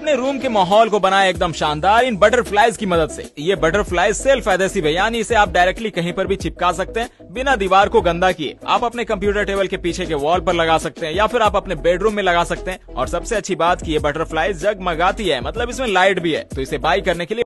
अपने रूम के माहौल को बनाया एकदम शानदार इन बटरफ्लाईज की मदद से ये बटरफ्लाई सेल्फ एडेसिव है यानी इसे आप डायरेक्टली कहीं पर भी चिपका सकते हैं बिना दीवार को गंदा किए आप अपने कंप्यूटर टेबल के पीछे के वॉल पर लगा सकते हैं या फिर आप अपने बेडरूम में लगा सकते हैं और सबसे अच्छी बात की ये बटरफ्लाई जगमगाती है मतलब इसमें लाइट भी है तो इसे बाई करने के लिए